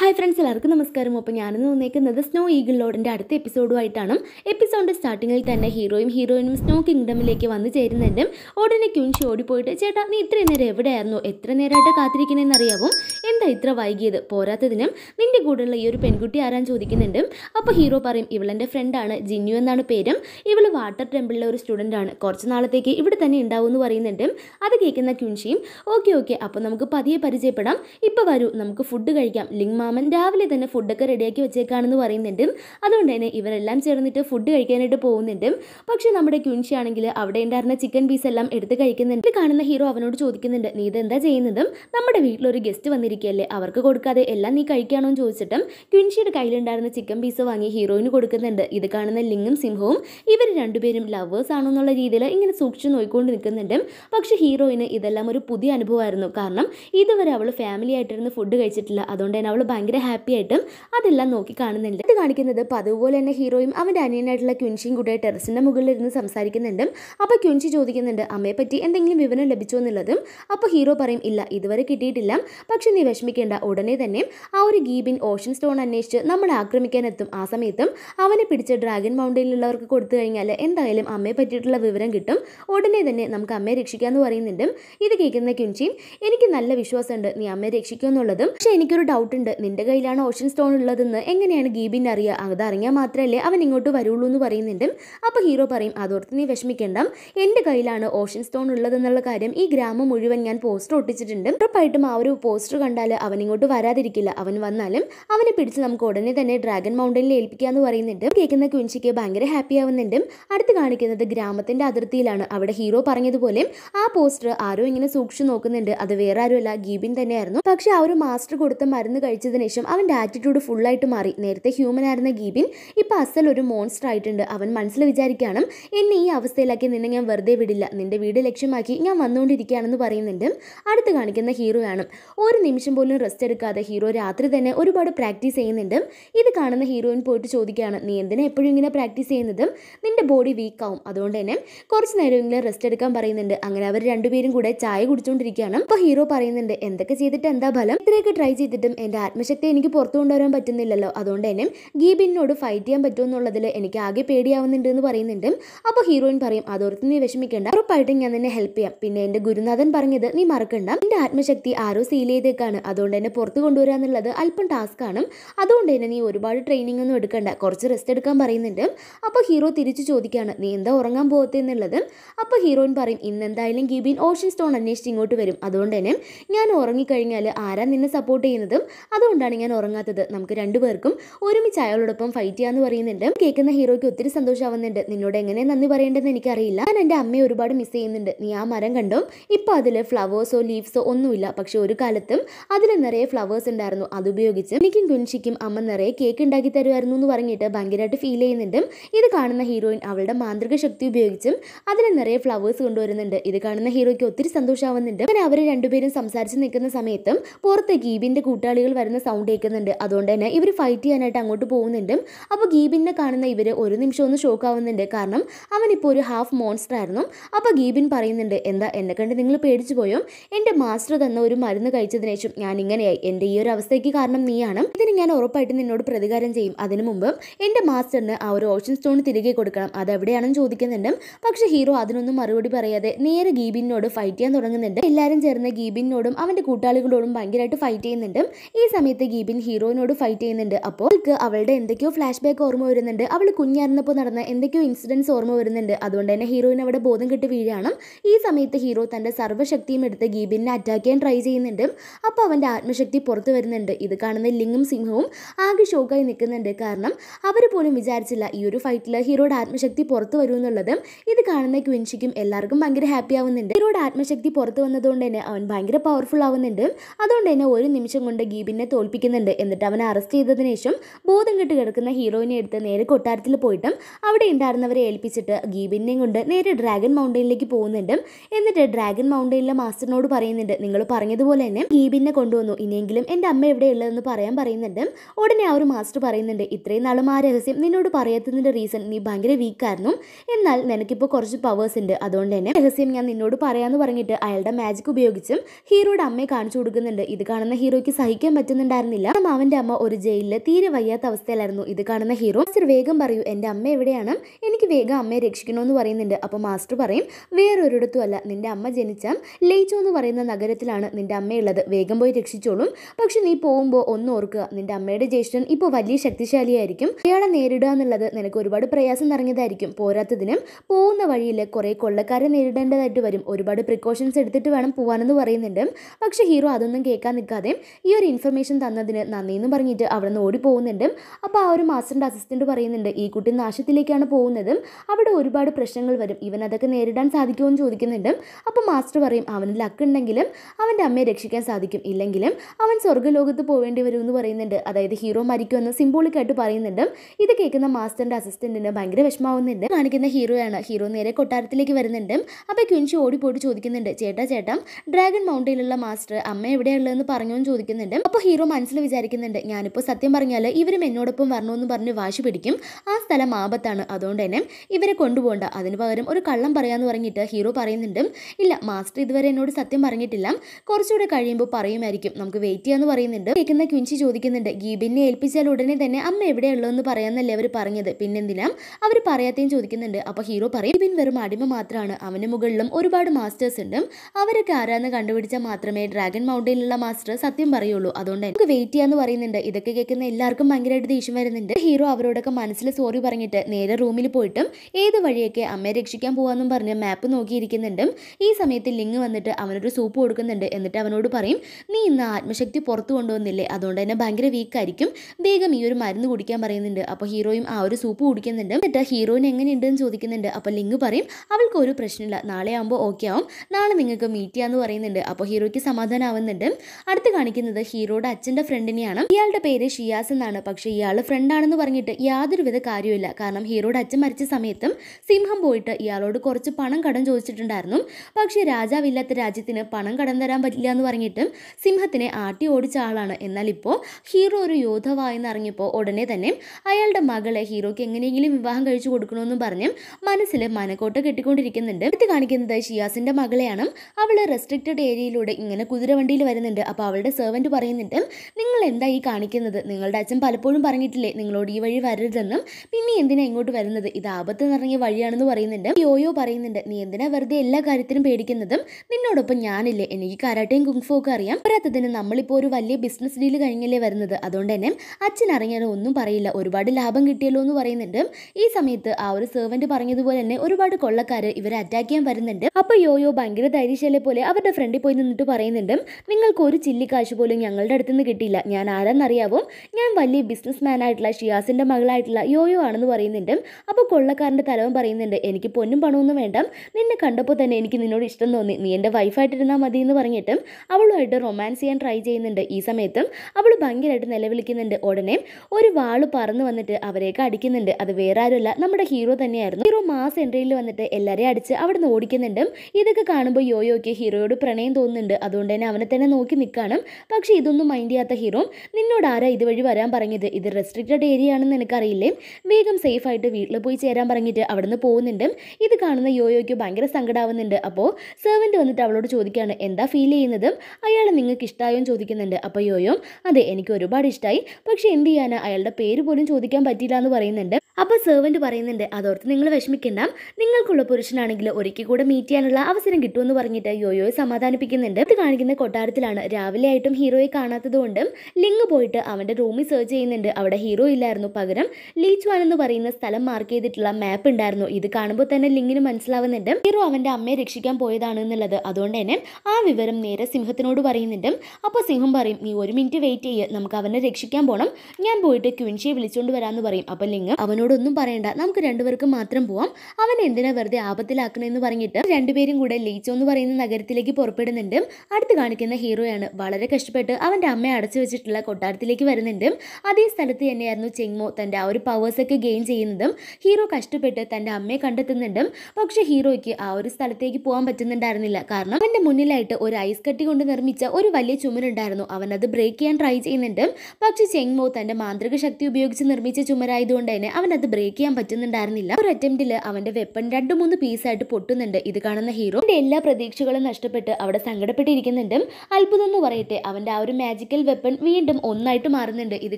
hi friends എല്ലാവർക്കും നമസ്കാരം അപ്പോൾ ഞാനിന്ന് വന്നേക്കുന്നത് സ്നോ ഈഗിൾ ലോഡിൻ്റെ അടുത്ത എപ്പിസോഡുമായിട്ടാണ് എപ്പിസോഡിൻ്റെ സ്റ്റാർട്ടിങ്ങിൽ തന്നെ ഹീറോയും ഹീറോയിനും സ്നോ കിങ്ഡമിലേക്ക് വന്നു ചേരുന്നതിൻ്റെ ഉടനെ ക്യൂൻഷി ഓടിപ്പോയിട്ട് ചേട്ടാ നീ ഇത്രയും നേരം എവിടെയായിരുന്നു എത്ര നേരമായിട്ട് കാത്തിരിക്കണമെന്ന് അറിയാവും എന്താ ഇത്ര വൈകിയത് പോരാത്തതിനും നിൻ്റെ കൂടെയുള്ള ഈ ഒരു പെൺകുട്ടി ആരാൻ ചോദിക്കുന്നുണ്ട് അപ്പോൾ ഹീറോ പറയും ഇവളെൻ്റെ ഫ്രണ്ടാണ് ജിന്നു എന്നാണ് പേരും ഇവൾ വാട്ടർ ടെമ്പിളിലെ ഒരു സ്റ്റുഡൻ്റാണ് കുറച്ച് നാളത്തേക്ക് ഇവിടെ തന്നെ ഉണ്ടാവും എന്ന് പറയുന്നുണ്ട് അത് കേൾക്കുന്ന ക്യൂൻഷിയും ഓക്കെ ഓക്കെ അപ്പോൾ നമുക്ക് പതിയെ പരിചയപ്പെടാം ഇപ്പോൾ വരൂ നമുക്ക് ഫുഡ് കഴിക്കാം ലിങ്മ മാമൻ രാവിലെ തന്നെ ഫുഡൊക്കെ റെഡിയാക്കി വെച്ചേക്കാണെന്ന് പറയുന്നുണ്ട് അതുകൊണ്ട് തന്നെ ഇവരെല്ലാം ചേർന്നിട്ട് ഫുഡ് കഴിക്കാനായിട്ട് പോകുന്നുണ്ട് പക്ഷേ നമ്മുടെ ക്യുൻഷി ആണെങ്കിൽ അവിടെ ഉണ്ടായിരുന്ന ചിക്കൻ പീസ് എല്ലാം എടുത്ത് കഴിക്കുന്നുണ്ട് കാണുന്ന ഹീറോ അവനോട് ചോദിക്കുന്നുണ്ട് നീ ഇതെന്താ ചെയ്യുന്നതും നമ്മുടെ വീട്ടിലൊരു ഗസ്റ്റ് വന്നിരിക്കുകയല്ലേ അവർക്ക് കൊടുക്കാതെ എല്ലാം നീ കഴിക്കുകയാണോ എന്ന് ചോദിച്ചിട്ടും ക്യുൻഷിയുടെ കയ്യിലുണ്ടായിരുന്ന ചിക്കൻ പീസ് വാങ്ങി ഹീറോയിന് കൊടുക്കുന്നുണ്ട് ഇത് കാണുന്ന ലിംഗും സിംഹവും ഇവർ രണ്ടുപേരും ലവേഴ്സ് ആണോ എന്നുള്ള രീതിയിൽ ഇങ്ങനെ സൂക്ഷിച്ചു നോക്കിക്കൊണ്ട് നിൽക്കുന്നുണ്ട് പക്ഷേ ഹീറോയിന് ഇതെല്ലാം ഒരു പുതിയ അനുഭവമായിരുന്നു കാരണം ഇതുവരെ അവൾ ഫാമിലി ആയിട്ടിരുന്ന് ഫുഡ് കഴിച്ചിട്ടില്ല അതുകൊണ്ട് തന്നെ അവൾ ഭയങ്കര ഹാപ്പി ആയിട്ടും അതെല്ലാം നോക്കി കാണുന്നുണ്ട് ഇത് കാണിക്കുന്നത് അപ്പോൾ അതുപോലെ തന്നെ ഹീറോയും അവൻ്റെ അനിയനായിട്ടുള്ള ക്വിൻഷിയും കൂടെ ടെറസിൻ്റെ മുകളിലിരുന്ന് സംസാരിക്കുന്നുണ്ട് അപ്പോൾ ക്വിൻഷി ചോദിക്കുന്നുണ്ട് അമ്മയെ പറ്റി എന്തെങ്കിലും വിവരം ലഭിച്ചോ എന്നുള്ളതും അപ്പോൾ ഹീറോ പറയും ഇല്ല ഇതുവരെ കിട്ടിയിട്ടില്ല പക്ഷെ നീ വിഷമിക്കേണ്ട ഉടനെ തന്നെ ആ ഒരു ഗീബിൻ ഓഷൻ സ്റ്റോൺ അന്വേഷിച്ച് നമ്മളെ ആക്രമിക്കാനെത്തും ആ സമയത്തും അവനെ പിടിച്ച ഡ്രാഗൺ മൗണ്ടനിലുള്ളവർക്ക് കൊടുത്തു കഴിഞ്ഞാൽ എന്തായാലും അമ്മയെ പറ്റിയിട്ടുള്ള വിവരം കിട്ടും ഉടനെ തന്നെ നമുക്ക് അമ്മയെ രക്ഷിക്കാമെന്ന് പറയുന്നുണ്ട് ഇത് കേൾക്കുന്ന ക്വിൻഷിയും എനിക്ക് നല്ല വിശ്വാസമുണ്ട് നീ അമ്മയെ രക്ഷിക്കുമെന്നുള്ളതും പക്ഷേ എനിക്കൊരു ഡൗട്ട് ഉണ്ട് നിന്റെ കയ്യിലാണ് ഓഷൻ സ്റ്റോൺ ഉള്ളതെന്ന് എങ്ങനെയാണ് ഗീബിൻ അറിയുക അതറിഞ്ഞാൽ മാത്രമല്ലേ അവൻ ഇങ്ങോട്ട് വരുള്ളൂ എന്ന് പറയുന്നുണ്ട് അപ്പോൾ ഹീറോ പറയും അതോർത്ത് നീ വിഷമിക്കേണ്ട എൻ്റെ കയ്യിലാണ് ഓഷൻ സ്റ്റോൺ ഉള്ളതെന്നുള്ള കാര്യം ഈ ഗ്രാമം മുഴുവൻ ഞാൻ പോസ്റ്റർ ഒട്ടിച്ചിട്ടുണ്ട് ഉറപ്പായിട്ടും ആ ഒരു പോസ്റ്റർ കണ്ടാൽ അവൻ ഇങ്ങോട്ട് വരാതിരിക്കില്ല അവൻ വന്നാലും അവനെ പിടിച്ച് നമുക്ക് ഉടനെ തന്നെ ഡ്രാഗൺ മൗണ്ടനിൽ ഏൽപ്പിക്കാന്ന് പറയുന്നുണ്ട് കേൾക്കുന്ന ക്വിൻഷിക്ക് ഭയങ്കര ഹാപ്പി ആവുന്നുണ്ട് അടുത്ത് കാണിക്കുന്നത് ഗ്രാമത്തിന്റെ അതിർത്തിയിലാണ് അവിടെ ഹീറോ പറഞ്ഞതുപോലെ ആ പോസ്റ്റർ ആരോ ഇങ്ങനെ സൂക്ഷിച്ചു നോക്കുന്നുണ്ട് അത് വേറെ ആരുമല്ല ഗീബിൻ തന്നെയായിരുന്നു പക്ഷെ ആ ഒരു മാസ്റ്റർ കൊടുത്ത മരുന്ന് കഴിച്ച് ജനിച്ചതിന് ശേഷം അവൻ്റെ ആറ്റിറ്റ്യൂഡ് ഫുള്ളായിട്ട് മാറി നേരത്തെ ഹ്യൂമൻ ആയിരുന്ന ഗീബിൻ ഇപ്പം അസൽ ഒരു മോൺസ്റ്റർ ആയിട്ടുണ്ട് അവൻ മനസ്സിൽ വിചാരിക്കുകയാണ് എന്നെ ഈ അവസ്ഥയിലാക്കി നിന്നെ ഞാൻ വെറുതെ വിടില്ല നിന്റെ വീട് ലക്ഷ്യമാക്കി ഞാൻ വന്നുകൊണ്ടിരിക്കുകയാണെന്ന് പറയുന്നുണ്ട് അടുത്ത് കാണിക്കുന്ന ഹീറോയാണ് ഒരു നിമിഷം പോലും റെസ്റ്റ് എടുക്കാതെ ഹീറോ രാത്രി തന്നെ ഒരുപാട് പ്രാക്ടീസ് ചെയ്യുന്നുണ്ട് ഇത് കാണുന്ന ഹീറോയിൻ പോയിട്ട് ചോദിക്കുകയാണ് നീ എന്തിനാ എപ്പോഴും ഇങ്ങനെ പ്രാക്ടീസ് ചെയ്യുന്നത് നിന്റെ ബോഡി വീക്ക് ആവും അതുകൊണ്ട് തന്നെ കുറച്ച് നേരമെങ്കിലും റെസ്റ്റ് എടുക്കാൻ പറയുന്നുണ്ട് അങ്ങനെ അവർ രണ്ടുപേരും കൂടെ ചായ കുടിച്ചുകൊണ്ടിരിക്കുകയാണ് അപ്പോൾ ഹീറോ പറയുന്നുണ്ട് എന്തൊക്കെ ചെയ്തിട്ട് എന്താ ഫലം ഇത്രയൊക്കെ ട്രൈ ചെയ്തിട്ടും എൻ്റെ ആത്മശക്തി എനിക്ക് പുറത്തു കൊണ്ടുവരാൻ പറ്റുന്നില്ലല്ലോ അതുകൊണ്ട് തന്നെ ഗീബിനോട് ഫൈറ്റ് ചെയ്യാൻ പറ്റുമെന്നുള്ളതിൽ എനിക്ക് ആകെ പേടിയാവുന്നുണ്ട് എന്ന് പറയുന്നുണ്ട് അപ്പോൾ ഹീറോയിൻ പറയും അതോർത്ത് നീ വിഷമിക്കേണ്ട ഉറപ്പായിട്ടും ഞാൻ നിന്നെ ഹെൽപ്പ് ചെയ്യാം പിന്നെ എൻ്റെ ഗുരുനാഥൻ പറഞ്ഞത് നീ മറക്കണ്ട എൻ്റെ ആത്മശക്തി ആരോ സീൽ ചെയ്തേക്കാണ് അതുകൊണ്ട് തന്നെ പുറത്തു കൊണ്ടുവരിക എന്നുള്ളത് അല്പം ടാസ്ക്കാണ് അതുകൊണ്ട് തന്നെ നീ ഒരുപാട് ട്രെയിനിങ് ഒന്നും എടുക്കണ്ട കുറച്ച് റെസ്റ്റ് എടുക്കാൻ പറയുന്നുണ്ട് അപ്പോൾ ഹീറോ തിരിച്ചു ചോദിക്കുകയാണ് നീ എന്താ ഉറങ്ങാൻ പോകത്തെന്നുള്ളത് അപ്പോൾ ഹീറോയിൻ പറയും ഇന്ന് എന്തായാലും ഗീബിൻ ഓഷൻ സ്റ്റോൺ അന്വേഷിച്ച് ഇങ്ങോട്ട് വരും അതുകൊണ്ട് തന്നെ ഞാൻ ഉറങ്ങിക്കഴിഞ്ഞാൽ ആരാ നിന്നെ സപ്പോർട്ട് ചെയ്യുന്നതും അത് അതുകൊണ്ടാണ് ഞാൻ ഉറങ്ങാത്തത് നമുക്ക് രണ്ടുപേർക്കും ഒരുമിച്ച് അയാളോടൊപ്പം ഫൈറ്റ് ചെയ്യാന്ന് പറയുന്നുണ്ട് കേൾക്കുന്ന ഹീറോയ്ക്ക് ഒത്തിരി സന്തോഷമാവുന്നുണ്ട് നിന്നോട് എങ്ങനെ നന്ദി പറയേണ്ടതെന്ന് എനിക്കറിയില്ല ഞാൻ എൻ്റെ അമ്മയെ ഒരുപാട് മിസ് ചെയ്യുന്നുണ്ട് നീ ആ മരം കണ്ടോ ഇപ്പോൾ അതിൽ ഫ്ലവേഴ്സോ ലീവ്സോ ഒന്നുമില്ല പക്ഷെ ഒരു കാലത്തും അതിൽ നിറയെ ഫ്ലവേഴ്സ് ഉണ്ടായിരുന്നു അതുപയോഗിച്ച് എനിക്കും കുൻഷിക്കും അമ്മ നിറയെ കേക്ക് ഉണ്ടാക്കി തരുമായിരുന്നു എന്ന് പറഞ്ഞിട്ട് ഭയങ്കരമായിട്ട് ഫീൽ ചെയ്യുന്നുണ്ട് ഇത് കാണുന്ന ഹീറോയിൻ അവളുടെ മാന്ത്രിക ശക്തി ഉപയോഗിച്ചും അതിൽ നിറയെ ഫ്ലവേഴ്സ് കൊണ്ടുവരുന്നുണ്ട് ഇത് കാണുന്ന ഹീറോയ്ക്ക് ഒത്തിരി സന്തോഷമാവുന്നുണ്ട് അങ്ങനെ അവർ രണ്ടുപേരും സംസാരിച്ച് നിൽക്കുന്ന സമയത്തും പുറത്ത് ഗീബിന്റെ കൂട്ടാളികൾ വരുന്ന സൗണ്ട് കേൾക്കുന്നുണ്ട് അതുകൊണ്ട് തന്നെ ഇവർ ഫൈറ്റ് ചെയ്യാനായിട്ട് അങ്ങോട്ട് പോകുന്നുണ്ട് അപ്പോൾ ഗീബിനെ കാണുന്ന ഇവർ ഒരു നിമിഷം ഒന്ന് ഷോക്ക് ആവുന്നുണ്ട് കാരണം അവനിപ്പോൾ ഒരു ഹാഫ് മോൺസ്റ്റർ ആയിരുന്നു അപ്പോൾ ഗീബിൻ പറയുന്നുണ്ട് എന്താ എന്നെ കണ്ട് നിങ്ങൾ പേടിച്ചു പോയോ എൻ്റെ മാസ്റ്റർ തന്ന ഒരു മരുന്ന് കഴിച്ചതിന് ശേഷം ഞാൻ ഇങ്ങനെയായി എൻ്റെ ഈ ഒരു അവസ്ഥയ്ക്ക് കാരണം നീയാണ് ഇതിന് ഞാൻ ഉറപ്പായിട്ട് നിന്നോട് പ്രതികാരം ചെയ്യും അതിനു മുമ്പ് എൻ്റെ മാസ്റ്ററിന് ആ ഒരു ഓഷൻ സ്റ്റോൺ തിരികെ കൊടുക്കണം അതെവിടെയാണെന്ന് ചോദിക്കുന്നുണ്ട് പക്ഷെ ഹീറോ അതിനൊന്നും മറുപടി പറയാതെ നേരെ ഗീബിനോട് ഫൈറ്റ് ചെയ്യാൻ തുടങ്ങുന്നുണ്ട് എല്ലാവരും ചേർന്ന് ഗീബിനോടും അവൻ്റെ കൂട്ടാളികളോടും ഭയങ്കരമായിട്ട് ഫൈറ്റ് ചെയ്യുന്നുണ്ട് ഈ സമയം സമയത്ത് ഗീബിൻ ഹീറോയിനോട് ഫൈറ്റ് ചെയ്യുന്നുണ്ട് അപ്പോൾ അവൾക്ക് അവളുടെ എന്തൊക്കെയോ ഫ്ലാഷ് ബാക്ക് ഓർമ്മ വരുന്നുണ്ട് അവൾ കുഞ്ഞായിരുന്നപ്പോൾ നടന്ന എന്തൊക്കെയോ ഇൻസിഡൻസ് ഓർമ്മ വരുന്നുണ്ട് അതുകൊണ്ട് തന്നെ ഹീറോയിൻ അവിടെ ബോധം കെട്ട് വീഴാണ് ഈ സമയത്ത് ഹീറോ തൻ്റെ സർവ്വശക്തിയും എടുത്ത് ഗീബിനെ അറ്റാക്ക് ചെയ്യാൻ ട്രൈ ചെയ്യുന്നുണ്ട് അപ്പോൾ അവൻ്റെ ആത്മശക്തി പുറത്തു വരുന്നുണ്ട് ഇത് കാണുന്ന ലിംഗും സിംഹവും ആകെ ഷോക്കായി നിൽക്കുന്നുണ്ട് കാരണം അവർ പോലും വിചാരിച്ചില്ല ഈ ഒരു ഫൈറ്റിൽ ഹീറോയുടെ ആത്മശക്തി പുറത്തു വരുമെന്നുള്ളത് ഇത് കാണുന്ന ക്വിൻഷിക്കും എല്ലാവർക്കും ഭയങ്കര ഹാപ്പി ആവുന്നുണ്ട് ഹീറോയുടെ ആത്മശക്തി പുറത്തു വന്നതുകൊണ്ട് തന്നെ അവൻ ഭയങ്കര പവർഫുൾ ആവുന്നുണ്ട് അതുകൊണ്ട് തന്നെ ഒരു നിമിഷം കൊണ്ട് ഗീബിനെ തോൽപ്പിക്കുന്നുണ്ട് എന്നിട്ട് അവനെ അറസ്റ്റ് ചെയ്തതിന് ശേഷം ബോധം കെട്ട് കിടക്കുന്ന ഹീറോയിനെ എടുത്ത് നേരെ കൊട്ടാരത്തിൽ പോയിട്ടും അവിടെ ഉണ്ടായിരുന്നവരെ ഏൽപ്പിച്ചിട്ട് ഗീബിനെയും കൊണ്ട് നേരെ ഡ്രാഗൺ മൗണ്ടൈനിലേക്ക് പോകുന്നുണ്ട് എന്നിട്ട് ഡ്രാഗൺ മൗണ്ടൈനിലെ മാസ്റ്ററിനോട് പറയുന്നുണ്ട് നിങ്ങൾ പറഞ്ഞതുപോലെ തന്നെ ഗീബിനെ കൊണ്ടുവന്നു ഇനിയെങ്കിലും എൻ്റെ അമ്മ എവിടെയുള്ളതെന്ന് പറയാൻ പറയുന്നുണ്ട് ഉടനെ ആ ഒരു മാസ്റ്റർ പറയുന്നുണ്ട് ഇത്രയും നാളും ആ രഹസ്യം നിന്നോട് പറയാത്തതിൻ്റെ റീസൺ നീ ഭയങ്കര വീക്കായിരുന്നു എന്നാൽ നിനക്കിപ്പോൾ കുറച്ച് പവേഴ്സ് ഉണ്ട് അതുകൊണ്ട് തന്നെ രഹസ്യം ഞാൻ നിന്നോട് പറയാമെന്ന് പറഞ്ഞിട്ട് അയാളുടെ മാജിക് ഉപയോഗിച്ചും ഹീറോയുടെ അമ്മയെ കാണിച്ചു കൊടുക്കുന്നുണ്ട് ഇത് കാണുന്ന ഹീറോയ്ക്ക് സഹിക്കാൻ പറ്റുന്നുണ്ട് ഉണ്ടായിരുന്നില്ല മാവന്റെ അമ്മ ഒരു ജയിലിൽ തീരെ വയ്യാത്ത അവസ്ഥയിലായിരുന്നു ഇത് കാണുന്ന ഹീറോ മാസ്റ്റർ വേഗം പറയൂ എൻ്റെ അമ്മ എവിടെയാണ് എനിക്ക് വേഗം അമ്മയെ രക്ഷിക്കണമെന്ന് പറയുന്നുണ്ട് അപ്പോൾ മാസ്റ്റർ പറയും വേറൊരിടത്തും അല്ല നിന്റെ അമ്മ ജനിച്ച ലേച്ചോ എന്ന് പറയുന്ന നഗരത്തിലാണ് നിന്റെ അമ്മയുള്ളത് വേഗം പോയി രക്ഷിച്ചോളും പക്ഷെ നീ പോകുമ്പോ ഒന്ന് ഓർക്കുക നിന്റെ അമ്മയുടെ ജ്യേഷ്ഠൻ ഇപ്പോൾ വലിയ ശക്തിശാലിയായിരിക്കും അയാളെ നേരിടുക എന്നുള്ളത് നിനക്ക് ഒരുപാട് പ്രയാസം നിറഞ്ഞതായിരിക്കും പോരാത്തതിനും പോകുന്ന വഴിയിൽ കുറേ കൊള്ളക്കാരെ നേരിടേണ്ടതായിട്ട് വരും ഒരുപാട് പ്രിക്കോഷൻസ് എടുത്തിട്ട് വേണം പോകാനെന്ന് പറയുന്നുണ്ട് പക്ഷെ ഹീറോ അതൊന്നും കേൾക്കാൻ നിൽക്കാതെ ഈ ഒരു ഇൻഫർമേഷൻ തന്നതിന് നന്ദിയെന്ന് പറഞ്ഞിട്ട് അവിടെ നിന്ന് ഓടിപ്പോകുന്നുണ്ട് അപ്പോൾ ആ ഒരു മാസ്റ്ററിൻ്റെ അസിസ്റ്റൻറ്റ് പറയുന്നുണ്ട് ഈ കുട്ടി നാശത്തിലേക്കാണ് പോകുന്നതും അവിടെ ഒരുപാട് പ്രശ്നങ്ങൾ വരും ഇവൻ അതൊക്കെ നേരിടാൻ സാധിക്കുമെന്ന് ചോദിക്കുന്നുണ്ട് അപ്പോൾ മാസ്റ്റർ പറയും അവന് ലക്കുണ്ടെങ്കിലും അവൻ്റെ അമ്മയെ രക്ഷിക്കാൻ സാധിക്കും ഇല്ലെങ്കിലും അവൻ സ്വർഗ്ഗലോകത്ത് പോവേണ്ടി വരുമെന്ന് പറയുന്നുണ്ട് അതായത് ഹീറോ മരിക്കുമെന്ന് സിംബോളിക്കായിട്ട് പറയുന്നുണ്ട് ഇത് കേൾക്കുന്ന മാസ്റ്ററിൻ്റെ അസിസ്റ്റൻറ്റിന് ഭയങ്കര വിഷമാവുന്നുണ്ട് കാണിക്കുന്ന ഹീറോയാണ് ഹീറോ നേരെ കൊട്ടാരത്തിലേക്ക് വരുന്നുണ്ട് അപ്പോൾ ക്വിൻഷി ഓടിപ്പോയിട്ട് ചോദിക്കുന്നുണ്ട് ചേട്ടാ ചേട്ടാ ഡ്രാഗൺ മൗണ്ടയിലുള്ള മാസ്റ്റർ അമ്മ എവിടെയുള്ളതെന്ന് പറഞ്ഞോന്ന് ചോദിക്കുന്നുണ്ട് അപ്പോൾ ഹീറോ ഹീറോ മനസ്സിൽ വിചാരിക്കുന്നുണ്ട് ഞാനിപ്പോൾ സത്യം പറഞ്ഞാൽ ഇവരും എന്നോടൊപ്പം വരണമെന്ന് പറഞ്ഞ് വാശി പിടിക്കും ആ സ്ഥലം ആപത്താണ് അതുകൊണ്ട് തന്നെ ഇവരെ കൊണ്ടുപോകണ്ട അതിന് പകരം ഒരു കള്ളം പറയാമെന്ന് പറഞ്ഞിട്ട് ഹീറോ പറയുന്നുണ്ട് ഇല്ല മാസ്റ്റർ ഇതുവരെ എന്നോട് സത്യം പറഞ്ഞിട്ടില്ല കുറച്ചുകൂടെ കഴിയുമ്പോൾ പറയുമായിരിക്കും നമുക്ക് വെയിറ്റ് ചെയ്യാന്ന് പറയുന്നുണ്ട് കേൾക്കുന്ന ക്വിൻസി ചോദിക്കുന്നുണ്ട് ഗീബിനെ ഏൽപ്പിച്ചാൽ ഉടനെ തന്നെ അമ്മ എവിടെയുള്ളതെന്ന് പറയാമെന്നല്ലേ അവർ പറഞ്ഞത് പിന്നെന്തിനാ അവർ പറയാത്തയും ചോദിക്കുന്നുണ്ട് അപ്പോൾ ഹീറോ പറയും ഗീബിൻ വെറും അടിമ മാത്രമാണ് അവന് മുകളിലും ഒരുപാട് മാസ്റ്റേഴ്സ് ഉണ്ട് അവരൊക്കെ ആരാന്ന് കണ്ടുപിടിച്ചാൽ മാത്രമേ ഡ്രാഗൺ മൗണ്ടനിലുള്ള മാസ്റ്റർ സത്യം പറയുള്ളൂ അതുകൊണ്ട് നമുക്ക് വെയിറ്റ് ചെയ്യാന്ന് പറയുന്നുണ്ട് ഇതൊക്കെ കേൾക്കുന്ന എല്ലാവർക്കും ഭയങ്കരമായിട്ട് ദേഷ്യം വരുന്നുണ്ട് ഹീറോ അവരോടൊക്കെ മനസ്സിൽ സോറി പറഞ്ഞിട്ട് നേരെ റൂമിൽ പോയിട്ടും ഏത് വഴിയൊക്കെ അമ്മയെ രക്ഷിക്കാൻ പോവാന്നും പറഞ്ഞ് മാപ്പ് നോക്കിയിരിക്കുന്നുണ്ടും ഈ സമയത്ത് ലിങ് വന്നിട്ട് അവനൊരു സൂപ്പ് കൊടുക്കുന്നുണ്ട് എന്നിട്ട് അവനോട് പറയും നീ ഇന്ന് ആത്മശക്തി പുറത്തു കൊണ്ടുവന്നില്ലേ അതുകൊണ്ട് തന്നെ ഭയങ്കര വീക്കായിരിക്കും വേഗം ഈ ഒരു മരുന്ന് കുടിക്കാൻ പറയുന്നുണ്ട് അപ്പോൾ ഹീറോയും ആ ഒരു സൂപ്പ് കുടിക്കുന്നുണ്ട് എന്നിട്ട് ഹീറോയിന് എങ്ങനെയുണ്ടെന്ന് ചോദിക്കുന്നുണ്ട് അപ്പോൾ ലിങ് പറയും അവൾക്ക് ഒരു പ്രശ്നമില്ല നാളെ ആകുമ്പോൾ ഓക്കെ ആവും നാളെ നിങ്ങൾക്ക് മീറ്റ് ചെയ്യാന്ന് പറയുന്നുണ്ട് അപ്പോൾ ഹീറോയ്ക്ക് സമാധാനം ആവുന്നുണ്ട് അടുത്ത് കാണിക്കുന്നത് ഹീറോയുടെ അച്ഛന്റെ ഫ്രണ്ടിനെയാണ് ഇയാളുടെ പേര് ഷിയാസ് എന്നാണ് പക്ഷെ ഇയാൾ ഫ്രണ്ടാണെന്ന് പറഞ്ഞിട്ട് യാതൊരുവിധ കാര്യമില്ല കാരണം ഹീറോയുടെ അച്ഛൻ മരിച്ച സമയത്തും സിംഹം പോയിട്ട് ഇയാളോട് കുറച്ച് പണം കടം ചോദിച്ചിട്ടുണ്ടായിരുന്നു പക്ഷെ രാജാവില്ലാത്ത രാജ്യത്തിന് പണം കടം തരാൻ പറ്റില്ല എന്ന് പറഞ്ഞിട്ടും സിംഹത്തിനെ ആട്ടി ഓടിച്ച ആളാണ് എന്നാൽ ഇപ്പോൾ ഹീറോ ഒരു യോധവായെന്ന് അറിഞ്ഞപ്പോൾ ഉടനെ തന്നെ അയാളുടെ മകളെ ഹീറോക്ക് എങ്ങനെയെങ്കിലും വിവാഹം കഴിച്ചു കൊടുക്കണമെന്നും പറഞ്ഞ് മനസ്സിൽ മനക്കോട്ട കെട്ടിക്കൊണ്ടിരിക്കുന്നുണ്ട് എടുത്ത് കാണിക്കുന്നത് ഷിയാസിന്റെ മകളെയാണ് അവള് റെസ്ട്രിക്റ്റഡ് ഏരിയയിലൂടെ ഇങ്ങനെ കുതിരവണ്ടിയിൽ വരുന്നുണ്ട് അപ്പോൾ അവളുടെ സെർവൻറ്റ് പറയുന്നുണ്ട് നിങ്ങൾ എന്താ ഈ കാണിക്കുന്നത് നിങ്ങളുടെ അച്ഛൻ പലപ്പോഴും പറഞ്ഞിട്ടില്ലേ നിങ്ങളോട് ഈ വഴി വരരുതെന്നും പിന്നെ എന്തിനാ ഇങ്ങോട്ട് വരുന്നത് ഇത് ആപത്ത് നിറങ്ങിയ വഴിയാണെന്ന് പറയുന്നുണ്ട് യോയോ പറയുന്നുണ്ട് നീ എന്തിനാ വെറുതെ എല്ലാ കാര്യത്തിനും പേടിക്കുന്നതും നിന്നോടൊപ്പം ഞാനില്ലേ എനിക്ക് കരാട്ടയും കുങ്ഫോ ഒക്കെ അറിയാം ഒരത്തതിന് നമ്മളിപ്പോൾ ഒരു വലിയ ബിസിനസ് ഡീൽ കഴിഞ്ഞല്ലേ വരുന്നത് അതുകൊണ്ട് തന്നെ അച്ഛൻ അറിഞ്ഞാലും ഒന്നും പറയില്ല ഒരുപാട് ലാഭം കിട്ടിയല്ലോ എന്ന് പറയുന്നുണ്ട് ഈ സമയത്ത് ആ ഒരു സെർവൻറ്റ് പറഞ്ഞതുപോലെ തന്നെ ഒരുപാട് കൊള്ളക്കാര് ഇവരെ അറ്റാക്ക് ചെയ്യാൻ വരുന്നുണ്ട് അപ്പോൾ യോയോ ഭയങ്കര ധൈര്യശാല പോലെ അവരുടെ ഫ്രണ്ടിൽ പോയി നിന്നിട്ട് പറയുന്നുണ്ട് നിങ്ങൾക്ക് ഒരു ചില്ലിക്കാശ് പോലും ഞങ്ങളുടെ അടുത്ത് ഒന്നും കിട്ടിയില്ല ഞാൻ ആരാന്നറിയാവോ ഞാൻ വലിയ ബിസിനസ് മാനായിട്ടുള്ള ഷിയാസിൻ്റെ മകളായിട്ടുള്ള യോയോ ആണെന്ന് പറയുന്നുണ്ട് അപ്പോൾ കൊള്ളക്കാരൻ്റെ തലവൻ പറയുന്നുണ്ട് എനിക്ക് പൊന്നും പണമൊന്നും വേണ്ട നിന്നെ കണ്ടപ്പോൾ തന്നെ എനിക്ക് നിന്നോട് ഇഷ്ടം തോന്നി നീ എൻ്റെ വൈഫായിട്ടിരുന്നാൽ മതി എന്ന് പറഞ്ഞിട്ട് അവളുമായിട്ട് റൊമാൻസ് ചെയ്യാൻ ട്രൈ ചെയ്യുന്നുണ്ട് ഈ സമയത്തും അവൾ ഭയങ്കരമായിട്ട് നിലവിളിക്കുന്നുണ്ട് ഉടനെ ഒരു വാള് പറന്ന് വന്നിട്ട് അവരെയൊക്കെ അടിക്കുന്നുണ്ട് അത് വേറെ ആരുമല്ല നമ്മുടെ ഹീറോ തന്നെയായിരുന്നു ഹീറോ മാസ് എൻട്രിയിൽ വന്നിട്ട് എല്ലാവരെയും അടിച്ച് അവിടെ നിന്ന് ഓടിക്കുന്നുണ്ട് ഇതൊക്കെ കാണുമ്പോൾ യോയോയ്ക്ക് ഹീറോയോട് പ്രണയം തോന്നുന്നുണ്ട് അതുകൊണ്ട് തന്നെ അവനെ തന്നെ നോക്കി നിൽക്കാനും പക്ഷേ ഇതൊന്നും മൈൻഡ് മൈൻഡ് ഹീറോ നിന്നോട് ആരാ ഇതുവഴി വരാൻ പറഞ്ഞത് ഇത് റെസ്ട്രിക്റ്റഡ് ഏരിയ ആണെന്ന് എനിക്കറിയില്ലേ വേഗം സേഫ് ആയിട്ട് വീട്ടിൽ പോയി ചേരാൻ പറഞ്ഞിട്ട് അവിടുന്ന് പോകുന്നുണ്ട് ഇത് കാണുന്ന യോയോയ്ക്ക് ഭയങ്കര സങ്കടമാവുന്നുണ്ട് അപ്പോൾ സെർവൻറ്റ് വന്നിട്ട് അവളോട് ചോദിക്കുകയാണ് എന്താ ഫീൽ ചെയ്യുന്നത് അയാൾ നിങ്ങൾക്ക് ഇഷ്ടമായോ എന്ന് ചോദിക്കുന്നുണ്ട് അപ്പോൾ യോയോ അതെ എനിക്ക് ഒരുപാട് ഇഷ്ടമായി പക്ഷേ എന്ത് ചെയ്യാൻ അയാളുടെ പേര് പോലും ചോദിക്കാൻ പറ്റിയില്ല എന്ന് പറയുന്നുണ്ട് അപ്പോൾ സെർവൻ്റ് പറയുന്നുണ്ട് അതോർത്ത് നിങ്ങൾ വിഷമിക്കണ്ട നിങ്ങൾക്കുള്ള പുരുഷനാണെങ്കിൽ ഒരിക്കൽ കൂടെ മീറ്റ് ചെയ്യാനുള്ള അവസരം കിട്ടുമെന്ന് പറഞ്ഞിട്ട് യോയോയെ സമാധാനിപ്പിക്കുന്നുണ്ട് ഇത് കാണിക്കുന്ന കൊട്ടാരത്തിലാണ് രാവിലെ ആയിട്ടും ഹീറോയെ കാണാത്തത് ഉള്ളതുകൊണ്ട് ലിങ് പോയിട്ട് അവൻ്റെ റൂമിൽ സെർച്ച് ചെയ്യുന്നുണ്ട് അവിടെ ഹീറോ ഇല്ലായിരുന്നു പകരം ലീച്ച്വാൻ എന്ന് പറയുന്ന സ്ഥലം മാർക്ക് ചെയ്തിട്ടുള്ള മാപ്പ് ഉണ്ടായിരുന്നു ഇത് കാണുമ്പോൾ തന്നെ ലിങ്ങിന് മനസ്സിലാവുന്നുണ്ട് ഹീറോ അവൻ്റെ അമ്മയെ രക്ഷിക്കാൻ പോയതാണ് എന്നുള്ളത് അതുകൊണ്ട് തന്നെ ആ വിവരം നേരെ സിംഹത്തിനോട് പറയുന്നുണ്ട് അപ്പോൾ സിംഹം പറയും നീ ഒരു മിനിറ്റ് വെയിറ്റ് ചെയ്യുക നമുക്ക് അവനെ രക്ഷിക്കാൻ പോകണം ഞാൻ പോയിട്ട് ക്വിൻഷിയെ വിളിച്ചുകൊണ്ട് വരാമെന്ന് പറയും അപ്പം ലിംഗം അവനോടൊന്നും പറയണ്ട നമുക്ക് രണ്ടുപേർക്കും മാത്രം പോവാം അവൻ എന്തിനാ വെറുതെ ആപത്തിലാക്കണമെന്ന് പറഞ്ഞിട്ട് രണ്ടുപേരും കൂടെ ലീച്ചോ എന്ന് പറയുന്ന നഗരത്തിലേക്ക് പുറപ്പെടുന്നുണ്ട് അടുത്ത് കാണിക്കുന്ന ഹീറോയാണ് വളരെ കഷ്ടപ്പെട്ട് അവൻ്റെ അമ്മ പൂർണ്ണമായി അടച്ചു വെച്ചിട്ടുള്ള കൊട്ടാരത്തിലേക്ക് വരുന്നുണ്ട് അതേ സ്ഥലത്ത് തന്നെയായിരുന്നു ചെങ്മോ തൻ്റെ ആ ഒരു പവേഴ്സൊക്കെ ഗെയിൻ ചെയ്യുന്നതും ഹീറോ കഷ്ടപ്പെട്ട് തൻ്റെ അമ്മയെ കണ്ടെത്തുന്നുണ്ടും പക്ഷേ ഹീറോയ്ക്ക് ആ ഒരു സ്ഥലത്തേക്ക് പോകാൻ പറ്റുന്നുണ്ടായിരുന്നില്ല കാരണം അവൻ്റെ മുന്നിലായിട്ട് ഒരു ഐസ് കട്ടി കൊണ്ട് നിർമ്മിച്ച ഒരു വലിയ ചുമരുണ്ടായിരുന്നു അവൻ അത് ബ്രേക്ക് ചെയ്യാൻ ട്രൈ ചെയ്യുന്നുണ്ട് പക്ഷേ ചെങ്മോ തൻ്റെ മാന്ത്രിക ശക്തി ഉപയോഗിച്ച് നിർമ്മിച്ച ചുമരായതുകൊണ്ട് തന്നെ അവൻ അത് ബ്രേക്ക് ചെയ്യാൻ പറ്റുന്നുണ്ടായിരുന്നില്ല ഒരു അറ്റംപ്റ്റിൽ അവൻ്റെ വെപ്പൺ രണ്ട് മൂന്ന് പീസായിട്ട് പൊട്ടുന്നുണ്ട് ഇത് കാണുന്ന ഹീറോ എല്ലാ പ്രതീക്ഷകളും നഷ്ടപ്പെട്ട് അവിടെ സങ്കടപ്പെട്ടിരിക്കുന്നുണ്ട് അത്ഭുതം എന്ന് പറയട്ടെ അവൻ്റെ ആ ഒരു മാജിക്കൽ വെപ്പൺ വീണ്ടും ഒന്നായിട്ട് മാറുന്നുണ്ട് ഇത്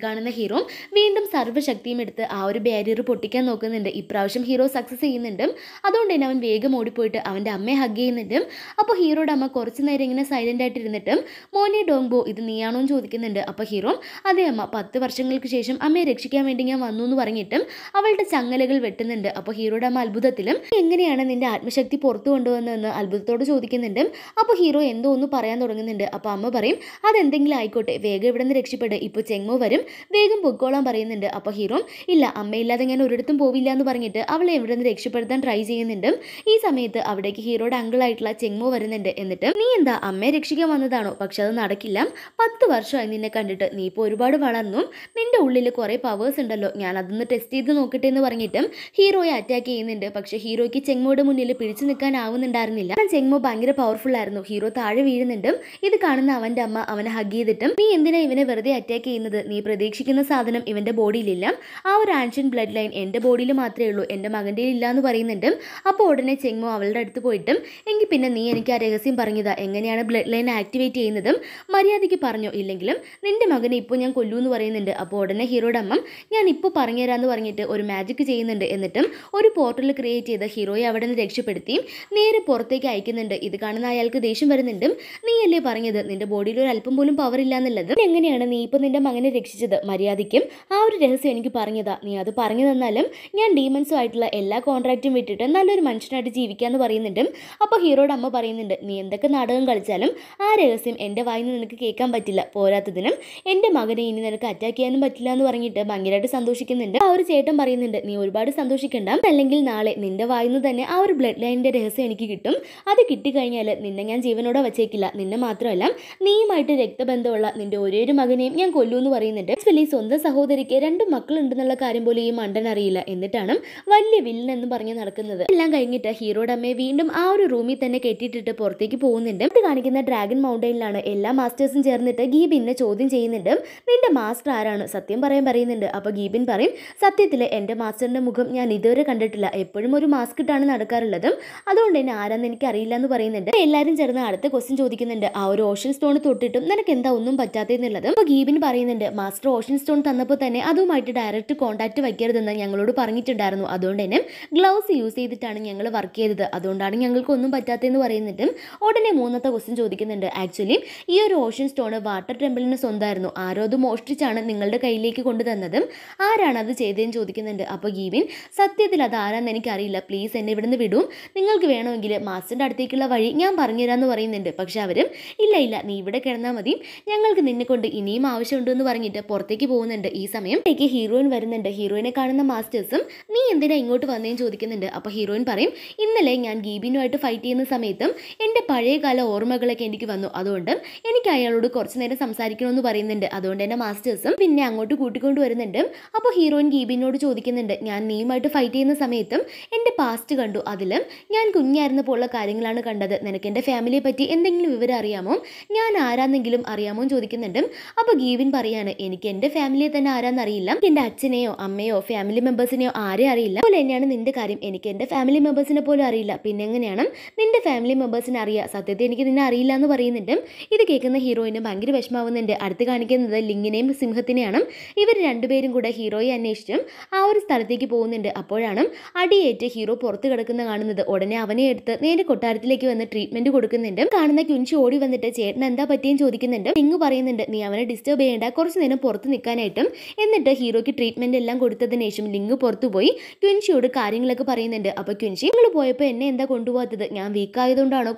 കാണുന്ന ഹീറോ വീണ്ടും സർവ്വശക്തിയും എടുത്ത് ആ ഒരു ബാരിയർ പൊട്ടിക്കാൻ നോക്കുന്നുണ്ട് ഇപ്രാവശ്യം ഹീറോ സക്സസ് ചെയ്യുന്നുണ്ട് അതുകൊണ്ട് തന്നെ അവൻ വേഗം ഓടിപ്പോയിട്ട് അവൻ്റെ അമ്മയെ ഹഗ് ചെയ്യുന്നുണ്ട് അപ്പോൾ ഹീറോയുടെ അമ്മ കുറച്ച് നേരം ഇങ്ങനെ സൈലൻ്റ് ആയിട്ട് ഇരുന്നിട്ടും മോനെ ഡോങ്ബോ ഇത് നീയാണോ എന്ന് ചോദിക്കുന്നുണ്ട് അപ്പോൾ ഹീറോ അതേ അമ്മ പത്ത് വർഷങ്ങൾക്ക് ശേഷം അമ്മയെ രക്ഷിക്കാൻ വേണ്ടി ഞാൻ വന്നു എന്ന് പറഞ്ഞിട്ടും അവളുടെ ചങ്ങലകൾ വെട്ടുന്നുണ്ട് അപ്പോൾ ഹീറോയുടെ അമ്മ അത്ഭുതത്തിലും എങ്ങനെയാണ് നിന്റെ ആത്മശക്തി പുറത്തു കൊണ്ടുവന്നതെന്ന് അത്ഭുതത്തോട് ചോദിക്കുന്നുണ്ട് അപ്പോൾ ഹീറോ എന്തോ ഒന്ന് പറയാൻ തുടങ്ങുന്നുണ്ട് അപ്പോൾ അമ്മ പറയും അതെന്തെങ്കിലും ആയിക്കോട്ടെ ആയിക്കോട്ടെ വേഗം ഇവിടെ നിന്ന് രക്ഷപ്പെട്ട് ഇപ്പോൾ ചെങ്ങോ വരും വേഗം പൊക്കോളാൻ പറയുന്നുണ്ട് അപ്പോൾ ഹീറോ ഇല്ല അമ്മയില്ലാതെ ഞാൻ ഒരിടത്തും പോവില്ല എന്ന് പറഞ്ഞിട്ട് അവളെ ഇവിടെ നിന്ന് രക്ഷപ്പെടുത്താൻ ട്രൈ ചെയ്യുന്നുണ്ട് ഈ സമയത്ത് അവിടേക്ക് ഹീറോയുടെ അങ്കിളായിട്ടുള്ള ചെങ്ങോ വരുന്നുണ്ട് എന്നിട്ട് നീ എന്താ അമ്മയെ രക്ഷിക്കാൻ വന്നതാണോ പക്ഷെ അത് നടക്കില്ല പത്ത് വർഷമായി നിന്നെ കണ്ടിട്ട് നീ ഇപ്പോൾ ഒരുപാട് വളർന്നു നിന്റെ ഉള്ളിൽ കുറേ പവേഴ്സ് ഉണ്ടല്ലോ ഞാൻ അതൊന്ന് ടെസ്റ്റ് ചെയ്ത് നോക്കട്ടെ എന്ന് പറഞ്ഞിട്ടും ഹീറോയെ അറ്റാക്ക് ചെയ്യുന്നുണ്ട് പക്ഷെ ഹീറോയ്ക്ക് ചെങ്ങോയുടെ മുന്നിൽ പിടിച്ചു നിൽക്കാനാവുന്നുണ്ടായിരുന്നില്ല ചെങ്ങോ ഭയങ്കര പവർഫുൾ ആയിരുന്നു ഹീറോ താഴെ വീഴുന്നുണ്ട് ഇത് കാണുന്ന അവൻ്റെ അമ്മ അവനെ ഹഗ് ചെയ്തിട്ടും നീ എന്തിനാ ഇവനെ വെറുതെ അറ്റാക്ക് ചെയ്യുന്നത് നീ പ്രതീക്ഷിക്കുന്ന സാധനം ഇവന്റെ ബോഡിയിലില്ല ആ ഒരു ആൻഷ്യൻ ബ്ലഡ് ലൈൻ എന്റെ ബോഡിയിൽ മാത്രമേ ഉള്ളൂ എന്റെ മകന്റെ ഇല്ല എന്ന് പറയുന്നുണ്ട് അപ്പോൾ ഉടനെ ചെങ്ങു അവളുടെ അടുത്ത് പോയിട്ടും എങ്കിൽ പിന്നെ നീ എനിക്ക് ആ രഹസ്യം പറഞ്ഞതാ എങ്ങനെയാണ് ബ്ലഡ് ലൈൻ ആക്ടിവേറ്റ് ചെയ്യുന്നതും മര്യാദയ്ക്ക് പറഞ്ഞു ഇല്ലെങ്കിലും നിന്റെ മകനെ ഇപ്പോൾ ഞാൻ കൊല്ലൂ എന്ന് പറയുന്നുണ്ട് അപ്പോൾ ഉടനെ ഹീറോയുടെ അമ്മ ഞാൻ ഇപ്പോൾ പറഞ്ഞുതരാമെന്ന് പറഞ്ഞിട്ട് ഒരു മാജിക് ചെയ്യുന്നുണ്ട് എന്നിട്ടും ഒരു പോർട്ടൽ ക്രിയേറ്റ് ചെയ്ത ഹീറോയെ അവിടെ നിന്ന് രക്ഷപ്പെടുത്തി നേരെ പുറത്തേക്ക് അയക്കുന്നുണ്ട് ഇത് കാണുന്ന അയാൾക്ക് ദേഷ്യം വരുന്നുണ്ടും നീയല്ലേ പറഞ്ഞത് നിന്റെ ബോഡിയിൽ ഒരു അല്പം പോലും പവർ ഇല്ല എന്നുള്ളത് എങ്ങനെയാണ് നീ ഇപ്പൊ നിന്റെ മകനെ രക്ഷിച്ചത് മര്യാദയ്ക്കും ആ ഒരു രഹസ്യം എനിക്ക് പറഞ്ഞതാ നീ അത് പറഞ്ഞു തന്നാലും ഞാൻ ഡീമൻസും ആയിട്ടുള്ള എല്ലാ കോൺട്രാക്റ്റും വിട്ടിട്ട് നല്ലൊരു മനുഷ്യനായിട്ട് എന്ന് പറയുന്നുണ്ടും അപ്പോൾ ഹീറോയുടെ അമ്മ പറയുന്നുണ്ട് നീ എന്തൊക്കെ നാടകം കളിച്ചാലും ആ രഹസ്യം എൻ്റെ വായിൽ നിന്ന് നിനക്ക് കേൾക്കാൻ പറ്റില്ല പോരാത്തതിനും എൻ്റെ മകനെ ഇനി നിനക്ക് അറ്റാക്ക് ചെയ്യാനും പറ്റില്ല എന്ന് പറഞ്ഞിട്ട് ഭയങ്കരമായിട്ട് സന്തോഷിക്കുന്നുണ്ട് ആ ഒരു ചേട്ടൻ പറയുന്നുണ്ട് നീ ഒരുപാട് സന്തോഷിക്കണ്ട അല്ലെങ്കിൽ നാളെ നിന്റെ വായിൽ നിന്ന് തന്നെ ആ ഒരു ബ്ലഡ് ലൈനിന്റെ രഹസ്യം എനിക്ക് കിട്ടും അത് കിട്ടിക്കഴിഞ്ഞാൽ നിന്നെ ഞാൻ ജീവനോടെ വച്ചേക്കില്ല നിന്നെ മാത്രമല്ല നീയുമായിട്ട് രക്തബന്ധമുള്ള നിന്റെ ഒരേ ഒരു മകനെയും ഞാൻ എന്ന് പറയുന്നുണ്ട് വലിയ സ്വന്തം സഹോദരിക്ക് രണ്ട് മക്കളുണ്ടെന്നുള്ള കാര്യം പോലും ഈ മണ്ടൻ അറിയില്ല എന്നിട്ടാണ് വലിയ വില്ലൻ എന്ന് പറഞ്ഞ് നടക്കുന്നത് എല്ലാം കഴിഞ്ഞിട്ട് ഹീറോയുടെ അമ്മയെ വീണ്ടും ആ ഒരു റൂമിൽ തന്നെ കെട്ടിയിട്ടിട്ട് പുറത്തേക്ക് പോകുന്നുണ്ട് ഇത് കാണിക്കുന്ന ഡ്രാഗൺ മൗണ്ടൈനിലാണ് എല്ലാ മാസ്റ്റേഴ്സും ചേർന്നിട്ട് ഗീബിനെ ചോദ്യം ചെയ്യുന്നുണ്ട് നിന്റെ മാസ്റ്റർ ആരാണ് സത്യം പറയാൻ പറയുന്നുണ്ട് അപ്പോൾ ഗീബിൻ പറയും സത്യത്തിൽ എന്റെ മാസ്റ്ററിന്റെ മുഖം ഞാൻ ഇതുവരെ കണ്ടിട്ടില്ല എപ്പോഴും ഒരു മാസ്ക് ഇട്ടാണ് നടക്കാറുള്ളത് അതുകൊണ്ട് തന്നെ ആരാന്ന് എനിക്ക് അറിയില്ല എന്ന് പറയുന്നുണ്ട് എല്ലാരും ചേർന്ന് അടുത്ത ക്വസ്റ്റ്യൻ ചോദിക്കുന്നുണ്ട് ആ ഒരു ഓഷൻ സ്റ്റോൺ തൊട്ടിട്ടും നിനക്ക് എന്താ ഒന്നും എന്നുള്ളത് അപ്പൊ ഗീബിൻ പറയുന്നുണ്ട് മാസ്റ്റർ ഓഷൻ സ്റ്റോൺ തന്നപ്പോൾ തന്നെ അതുമായിട്ട് ഡയറക്റ്റ് കോൺടാക്ട് വയ്ക്കരുതെന്ന് ഞങ്ങളോട് പറഞ്ഞിട്ടുണ്ടായിരുന്നു അതുകൊണ്ട് തന്നെ ഗ്ലൗസ് യൂസ് ചെയ്തിട്ടാണ് ഞങ്ങൾ വർക്ക് ചെയ്തത് അതുകൊണ്ടാണ് ഞങ്ങൾക്കൊന്നും പറ്റാത്തതെന്ന് പറയുന്നിട്ടും ഉടനെ മൂന്നത്തെ ക്വസ്റ്റ്യൻ ചോദിക്കുന്നുണ്ട് ആക്ച്വലി ഈ ഒരു ഓഷൻ സ്റ്റോൺ വാട്ടർ ടെമ്പിളിന് സ്വന്തമായിരുന്നു ആരോ അത് മോഷ്ടിച്ചാണ് നിങ്ങളുടെ കയ്യിലേക്ക് കൊണ്ടുതന്നതും ആരാണ് അത് ചെയ്തതെന്ന് ചോദിക്കുന്നുണ്ട് അപ്പോൾ ഗീവിൻ സത്യത്തിൽ അത് ആരാന്ന് എനിക്കറിയില്ല പ്ലീസ് എന്നെ ഇവിടുന്ന് വിടും നിങ്ങൾക്ക് വേണമെങ്കിൽ മാസ്റ്ററിൻ്റെ അടുത്തേക്കുള്ള വഴി ഞാൻ പറഞ്ഞുതരാമെന്ന് പറയുന്നുണ്ട് പക്ഷെ അവരും ഇല്ല ഇല്ല നീ ഇവിടെ കിടന്നാൽ മതി ഞങ്ങൾ ഞങ്ങൾക്ക് നിന്നെ കൊണ്ട് ഇനിയും എന്ന് പറഞ്ഞിട്ട് പുറത്തേക്ക് പോകുന്നുണ്ട് ഈ സമയം എനിക്ക് ഹീറോയിൻ വരുന്നുണ്ട് ഹീറോയിനെ കാണുന്ന മാസ്റ്റേഴ്സും നീ എന്തിനാ ഇങ്ങോട്ട് വന്നേന്ന് ചോദിക്കുന്നുണ്ട് അപ്പോൾ ഹീറോയിൻ പറയും ഇന്നലെ ഞാൻ ഗീബിനുമായിട്ട് ഫൈറ്റ് ചെയ്യുന്ന സമയത്തും എൻ്റെ പഴയകാല ഓർമ്മകളൊക്കെ എനിക്ക് വന്നു അതുകൊണ്ട് എനിക്ക് അയാളോട് കുറച്ചു നേരം സംസാരിക്കണമെന്ന് പറയുന്നുണ്ട് അതുകൊണ്ട് തന്നെ മാസ്റ്റേഴ്സും പിന്നെ അങ്ങോട്ട് കൂട്ടിക്കൊണ്ട് വരുന്നുണ്ട് അപ്പോൾ ഹീറോയിൻ ഗീബിനോട് ചോദിക്കുന്നുണ്ട് ഞാൻ നീയുമായിട്ട് ഫൈറ്റ് ചെയ്യുന്ന സമയത്തും എൻ്റെ പാസ്റ്റ് കണ്ടു അതിലും ഞാൻ കുഞ്ഞായിരുന്നപ്പോൾ ഉള്ള കാര്യങ്ങളാണ് കണ്ടത് നിനക്ക് എൻ്റെ ഫാമിലിയെ പറ്റി എന്തെങ്കിലും വിവരം അറിയാമോ ഞാൻ ആരാന്നെങ്കിലും അറിയാമോ ചോദിക്കുന്നുണ്ട് അപ്പോൾ ഗീവിൻ പറയാണ് എനിക്ക് എൻ്റെ ഫാമിലിയെ തന്നെ ആരാന്നറിയില്ല എൻ്റെ അച്ഛനെയോ അമ്മയോ ഫാമിലി മെമ്പേഴ്സിനെയോ ആരെയും അറിയില്ല അതുപോലെ തന്നെയാണ് നിൻ്റെ കാര്യം എനിക്ക് എൻ്റെ ഫാമിലി മെമ്പേഴ്സിനെ പോലും അറിയില്ല പിന്നെ എങ്ങനെയാണ് നിൻ്റെ ഫാമിലി മെമ്പേഴ്സിനെ അറിയാം സത്യത്തെ എനിക്ക് നിന്നെ അറിയില്ല എന്ന് പറയുന്നുണ്ട് ഇത് കേൾക്കുന്ന ഹീറോയിന് ഭയങ്കര വിഷമാവുന്നുണ്ട് അടുത്ത് കാണിക്കുന്നത് ലിങ്ങിനെയും സിംഹത്തിനെയാണ് ഇവർ രണ്ടുപേരും കൂടെ ഹീറോയെ അന്വേഷിച്ചും ആ ഒരു സ്ഥലത്തേക്ക് പോകുന്നുണ്ട് അപ്പോഴാണ് അടിയേറ്റ് ഹീറോ പുറത്ത് കിടക്കുന്ന കാണുന്നത് ഉടനെ അവനെ എടുത്ത് നേരെ കൊട്ടാരത്തിലേക്ക് വന്ന് ട്രീറ്റ്മെന്റ് കൊടുക്കുന്നുണ്ട് കാണുന്ന കുഞ്ചി ഓടി വന്നിട്ട് ചേട്ടൻ എന്താ പറ്റിയെന്ന് ചോദിക്കുന്നുണ്ട് ലിങ് പറയുന്നുണ്ട് നീ അവനെ ഡിസ്റ്റർബ് ചെയ്യേണ്ട കുറച്ച് നേരം പുറത്ത് നിൽക്കാനായിട്ടും എന്നിട്ട് ഹീറോയ്ക്ക് ട്രീറ്റ്മെൻ്റ് എല്ലാം കൊടുത്തതിന് ശേഷം ലിങ്ക് പുറത്തു പോയി ക്വിൻഷിയോട് കാര്യങ്ങളൊക്കെ പറയുന്നുണ്ട് അപ്പോൾ ക്വിൻഷി നിങ്ങൾ പോയപ്പോൾ എന്നെ എന്താ കൊണ്ടുപോകാത്തത് ഞാൻ വീക്ക്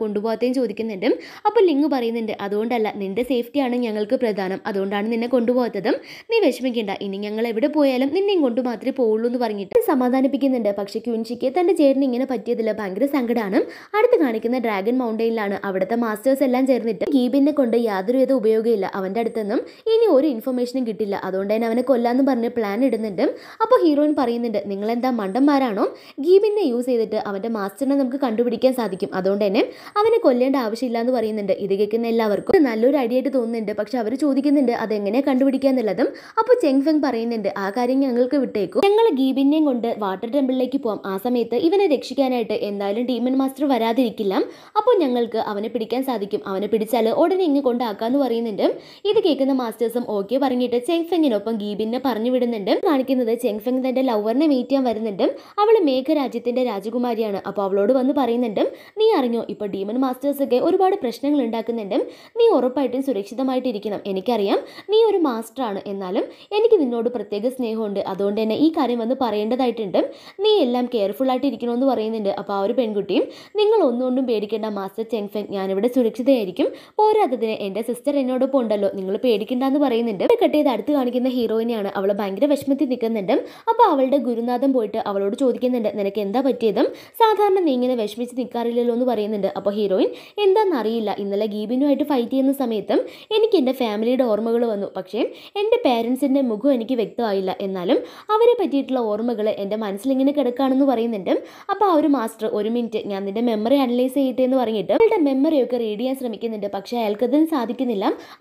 കൊണ്ടുപോകാത്തതെന്ന് ചോദിക്കുന്നുണ്ട് അപ്പോൾ ലിങ്ക് പറയുന്നുണ്ട് അതുകൊണ്ടല്ല നിൻ്റെ സേഫ്റ്റിയാണ് ഞങ്ങൾക്ക് പ്രധാനം അതുകൊണ്ടാണ് നിന്നെ കൊണ്ടുപോകാത്തതും നീ വിഷമിക്കേണ്ട ഇനി ഞങ്ങൾ എവിടെ പോയാലും നിന്നെയും കൊണ്ട് മാത്രമേ പോകുള്ളൂ എന്ന് പറഞ്ഞിട്ട് സമാധാനിപ്പിക്കുന്നുണ്ട് പക്ഷേ ക്വിൻഷിക്ക് തൻ്റെ ചേട്ടന് ഇങ്ങനെ പറ്റിയതില്ല ഭയങ്കര സങ്കടമാണ് അടുത്ത് കാണിക്കുന്ന ഡ്രാഗൺ മൗണ്ടൈനിലാണ് അവിടുത്തെ മാസ്റ്റേഴ്സ് എല്ലാം ചേർന്നിട്ട് ഗീബിനെ കൊണ്ട് യാതൊരുവിധ ഉപയോഗം കിട്ടിയില്ല അവൻ്റെ അടുത്തൊന്നും ഇനി ഒരു ഇൻഫർമേഷനും കിട്ടില്ല അതുകൊണ്ട് തന്നെ അവനെ കൊല്ലാന്ന് പറഞ്ഞ് പ്ലാൻ ഇടുന്നുണ്ട് അപ്പോൾ ഹീറോയിൻ പറയുന്നുണ്ട് നിങ്ങളെന്താ മണ്ടന്മാരാണോ ഗീബിനെ യൂസ് ചെയ്തിട്ട് അവൻ്റെ മാസ്റ്ററിനെ നമുക്ക് കണ്ടുപിടിക്കാൻ സാധിക്കും അതുകൊണ്ട് തന്നെ അവനെ കൊല്ലേണ്ട ആവശ്യമില്ല എന്ന് പറയുന്നുണ്ട് ഇത് കേൾക്കുന്ന എല്ലാവർക്കും നല്ലൊരു ഐഡിയ ആയിട്ട് തോന്നുന്നുണ്ട് പക്ഷെ അവർ ചോദിക്കുന്നുണ്ട് അതെങ്ങനെയാണ് കണ്ടുപിടിക്കുക എന്നുള്ളതും അപ്പോൾ ചെങ് ഫെങ് പറയുന്നുണ്ട് ആ കാര്യം ഞങ്ങൾക്ക് വിട്ടേക്കും ഞങ്ങൾ ഗീബിനെയും കൊണ്ട് വാട്ടർ ടെമ്പിളിലേക്ക് പോകാം ആ സമയത്ത് ഇവനെ രക്ഷിക്കാനായിട്ട് എന്തായാലും ഡീമൻ മാസ്റ്റർ വരാതിരിക്കില്ല അപ്പോൾ ഞങ്ങൾക്ക് അവനെ പിടിക്കാൻ സാധിക്കും അവനെ പിടിച്ചാൽ ഉടനെ ഇങ്ങ് കൊണ്ടാക്കാന്ന് പറയുന്നുണ്ട് കാണിക്കുന്നുണ്ട് ഇത് കേൾക്കുന്ന മാസ്റ്റേഴ്സും ഓക്കെ പറഞ്ഞിട്ട് ചെങ്ഫെങ്ങിനൊപ്പം ഗീബിനെ പറഞ്ഞു വിടുന്നുണ്ട് കാണിക്കുന്നത് ചെങ്ഫെങ് തന്റെ ലവറിനെ മീറ്റ് ചെയ്യാൻ വരുന്നുണ്ട് അവൾ മേഘരാജ്യത്തിന്റെ രാജകുമാരിയാണ് അപ്പോൾ അവളോട് വന്ന് പറയുന്നുണ്ട് നീ അറിഞ്ഞോ ഡീമൻ ഡീമൺ ഒക്കെ ഒരുപാട് പ്രശ്നങ്ങൾ ഉണ്ടാക്കുന്നുണ്ട് നീ ഉറപ്പായിട്ടും സുരക്ഷിതമായിട്ടിരിക്കണം എനിക്കറിയാം നീ ഒരു മാസ്റ്ററാണ് എന്നാലും എനിക്ക് നിന്നോട് പ്രത്യേക സ്നേഹമുണ്ട് അതുകൊണ്ട് തന്നെ ഈ കാര്യം വന്ന് പറയേണ്ടതായിട്ടുണ്ട് നീ എല്ലാം കെയർഫുൾ ആയിട്ട് ഇരിക്കണമെന്ന് പറയുന്നുണ്ട് അപ്പോൾ ആ ഒരു പെൺകുട്ടിയും നിങ്ങൾ ഒന്നുകൊണ്ടും പേടിക്കേണ്ട മാസ്റ്റർ ചെങ്ഫെങ് ഞാനിവിടെ സുരക്ഷിതയായിരിക്കും പോരാത്തതിന് എൻ്റെ സിസ്റ്റർ എന്നോട് നോക്കുമ്പോൾ ഉണ്ടല്ലോ നിങ്ങൾ പേടിക്കണ്ടെന്ന് പറയുന്നുണ്ട് കട്ട് ചെയ്ത് അടുത്ത് കാണിക്കുന്ന ഹീറോയിനെയാണ് അവൾ ഭയങ്കര വിഷമത്തിൽ നിൽക്കുന്നുണ്ട് അപ്പോൾ അവളുടെ ഗുരുനാഥൻ പോയിട്ട് അവളോട് ചോദിക്കുന്നുണ്ട് നിനക്ക് എന്താ പറ്റിയതും സാധാരണ നീ ഇങ്ങനെ വിഷമിച്ച് നിൽക്കാറില്ലല്ലോ എന്ന് പറയുന്നുണ്ട് അപ്പോൾ ഹീറോയിൻ എന്താണെന്നറിയില്ല ഇന്നലെ ഗീബിനുമായിട്ട് ഫൈറ്റ് ചെയ്യുന്ന സമയത്തും എനിക്ക് എൻ്റെ ഫാമിലിയുടെ ഓർമ്മകൾ വന്നു പക്ഷേ എൻ്റെ പേരൻസിൻ്റെ മുഖം എനിക്ക് വ്യക്തമായില്ല എന്നാലും അവരെ പറ്റിയിട്ടുള്ള ഓർമ്മകൾ എൻ്റെ മനസ്സിലിങ്ങനെ കിടക്കുകയാണെന്ന് പറയുന്നുണ്ട് അപ്പോൾ ആ ഒരു മാസ്റ്റർ ഒരു മിനിറ്റ് ഞാൻ നിൻ്റെ മെമ്മറി അനലൈസ് ചെയ്യട്ടെ എന്ന് പറഞ്ഞിട്ട് അവളുടെ മെമ്മറിയൊക്കെ റീഡ് ചെയ്യാൻ ശ്രമിക്കുന്നുണ്ട് പക്ഷേ അയാൾക്കതിന് സാധിക്കുന്നില്ല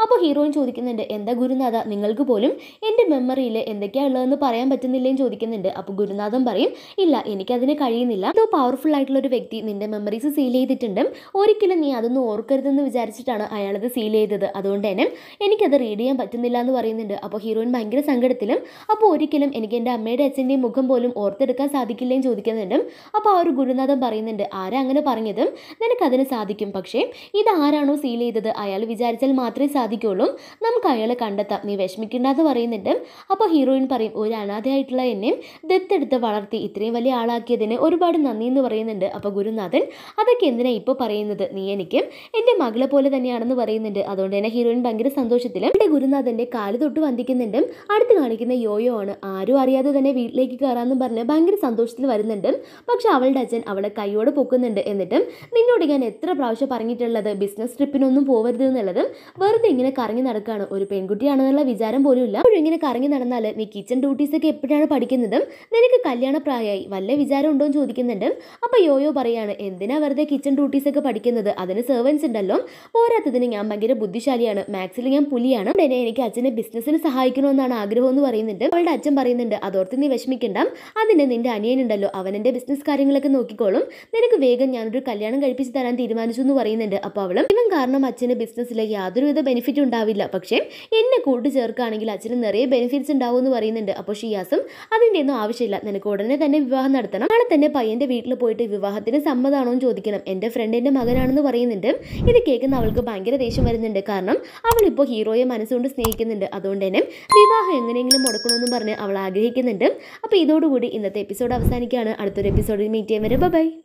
അപ്പോൾ ഹീറോയിൻ ചോദിക്കുന്നുണ്ട് എന്താ ഗുരുനാഥ നിങ്ങൾക്ക് പോലും എൻ്റെ മെമ്മറിയിൽ എന്തൊക്കെയാണ് ഉള്ളതെന്ന് പറയാൻ പറ്റുന്നില്ലേന്ന് ചോദിക്കുന്നുണ്ട് അപ്പോൾ ഗുരുനാഥൻ പറയും ഇല്ല എനിക്കതിന് കഴിയുന്നില്ല ഇതോ പവർഫുൾ ആയിട്ടുള്ള ഒരു വ്യക്തി നിൻ്റെ മെമ്മറീസ് സീൽ ചെയ്തിട്ടുണ്ട് ഒരിക്കലും നീ അതൊന്നും ഓർക്കരുതെന്ന് വിചാരിച്ചിട്ടാണ് അയാളത് സീൽ ചെയ്തത് അതുകൊണ്ട് തന്നെ എനിക്കത് റീഡ് ചെയ്യാൻ പറ്റുന്നില്ല എന്ന് പറയുന്നുണ്ട് അപ്പോൾ ഹീറോയിൻ ഭയങ്കര സങ്കടത്തിലും അപ്പോൾ ഒരിക്കലും എനിക്ക് എൻ്റെ അമ്മയുടെ അച്ഛൻ്റെയും മുഖം പോലും ഓർത്തെടുക്കാൻ സാധിക്കില്ലെന്ന് ചോദിക്കുന്നുണ്ട് അപ്പോൾ ആ ഒരു ഗുരുനാഥൻ പറയുന്നുണ്ട് ആരാ അങ്ങനെ പറഞ്ഞതും നിനക്കതിന് സാധിക്കും പക്ഷേ ഇത് ആരാണോ സീൽ ചെയ്തത് അയാൾ വിചാരിച്ചാൽ മാത്രമേ സാധിക്കൂ സാധിക്കുള്ളൂ നമുക്ക് അയാളെ കണ്ടെത്താം നീ വിഷമിക്കേണ്ട എന്ന് പറയുന്നുണ്ട് അപ്പോൾ ഹീറോയിൻ പറയും ഒരു അനാഥയായിട്ടുള്ള എന്നെ ദത്തെടുത്ത് വളർത്തി ഇത്രയും വലിയ ആളാക്കിയതിന് ഒരുപാട് നന്ദി എന്ന് പറയുന്നുണ്ട് അപ്പോൾ ഗുരുനാഥൻ അതൊക്കെ എന്തിനാണ് ഇപ്പോൾ പറയുന്നത് നീ എനിക്ക് എൻ്റെ മകളെ പോലെ തന്നെയാണെന്ന് പറയുന്നുണ്ട് അതുകൊണ്ട് തന്നെ ഹീറോയിൻ ഭയങ്കര സന്തോഷത്തിലും എൻ്റെ ഗുരുനാഥൻ്റെ കാല് തൊട്ട് വന്ദിക്കുന്നുണ്ട് അടുത്ത് കാണിക്കുന്ന യോയോ ആണ് ആരും അറിയാതെ തന്നെ വീട്ടിലേക്ക് കയറാമെന്ന് പറഞ്ഞ് ഭയങ്കര സന്തോഷത്തിൽ വരുന്നുണ്ട് പക്ഷെ അവളുടെ അച്ഛൻ അവളെ കൈയോടെ പൊക്കുന്നുണ്ട് എന്നിട്ടും നിന്നോട് ഞാൻ എത്ര പ്രാവശ്യം പറഞ്ഞിട്ടുള്ളത് ബിസിനസ് ട്രിപ്പിനൊന്നും പോകരുത് എന്നുള്ളതും വെറുതെ ഇങ്ങനെ കറങ്ങി നടക്കുകയാണ് ഒരു പെൺകുട്ടിയാണെന്നുള്ള വിചാരം പോലും ഇല്ല അപ്പോഴും ഇങ്ങനെ കറങ്ങി നടന്നാൽ നീ കിച്ചൺ ഡ്യൂട്ടീസ് ഒക്കെ എപ്പോഴാണ് പഠിക്കുന്നത് നിനക്ക് കല്യാണ പ്രായമായി വല്ല വിചാരം ഉണ്ടോ എന്ന് ചോദിക്കുന്നുണ്ട് അപ്പോൾ യോയോ പറയാണ് എന്തിനാ വെറുതെ കിച്ചൺ ഡ്യൂട്ടീസ് ഒക്കെ പഠിക്കുന്നത് അതിന് സെർവൻസ് ഉണ്ടല്ലോ പോരാത്തതിന് ഞാൻ ഭയങ്കര ബുദ്ധിശാലിയാണ് മാത്സിൽ ഞാൻ പുലിയാണ് പിന്നെ എനിക്ക് അച്ഛനെ ബിസിനസ്സിന് സഹായിക്കണമെന്നാണ് ആഗ്രഹം എന്ന് പറയുന്നുണ്ട് അവളുടെ അച്ഛൻ പറയുന്നുണ്ട് അതോർത്ത് നീ വിഷമിക്കണ്ട അതിന് നിന്റെ അനിയനുണ്ടല്ലോ അവൻ എൻ്റെ ബിസിനസ് കാര്യങ്ങളൊക്കെ നോക്കിക്കോളും നിനക്ക് വേഗം ഞാനൊരു കല്യാണം കഴിപ്പിച്ച് തരാൻ തീരുമാനിച്ചു എന്ന് പറയുന്നുണ്ട് അപ്പോൾ അവളും ഇവൻ കാരണം അച്ഛന് ബിസിനസ്സിലെ യാതൊരുവിധ ബെനിഫിറ്റ് ബെനിഫിറ്റ് ഉണ്ടാവില്ല പക്ഷേ എന്നെ ചേർക്കുകയാണെങ്കിൽ അച്ഛനും നിറയെ ബെനിഫിറ്റ്സ് ഉണ്ടാവും എന്ന് പറയുന്നുണ്ട് അപ്പോൾ ഷിയാസും അതിൻ്റെ ഒന്നും ആവശ്യമില്ല നിനക്ക് ഉടനെ തന്നെ വിവാഹം നടത്തണം നാളെ തന്നെ പയ്യൻ്റെ വീട്ടിൽ പോയിട്ട് വിവാഹത്തിന് സമ്മതമാണോ എന്ന് ചോദിക്കണം എൻ്റെ ഫ്രണ്ടിൻ്റെ മകനാണെന്ന് പറയുന്നുണ്ട് ഇത് കേൾക്കുന്ന അവൾക്ക് ഭയങ്കര ദേഷ്യം വരുന്നുണ്ട് കാരണം അവളിപ്പോൾ ഹീറോയെ മനസ്സുകൊണ്ട് സ്നേഹിക്കുന്നുണ്ട് അതുകൊണ്ട് തന്നെ വിവാഹം എങ്ങനെയെങ്കിലും മുടക്കണമെന്ന് പറഞ്ഞ് അവൾ ആഗ്രഹിക്കുന്നുണ്ട് അപ്പോൾ ഇതോടുകൂടി ഇന്നത്തെ എപ്പിസോഡ് അവസാനിക്കുകയാണ് അടുത്തൊരു എപ്പിസോഡിൽ മീറ്റ് ചെയ്യാൻ വരെ ബൈ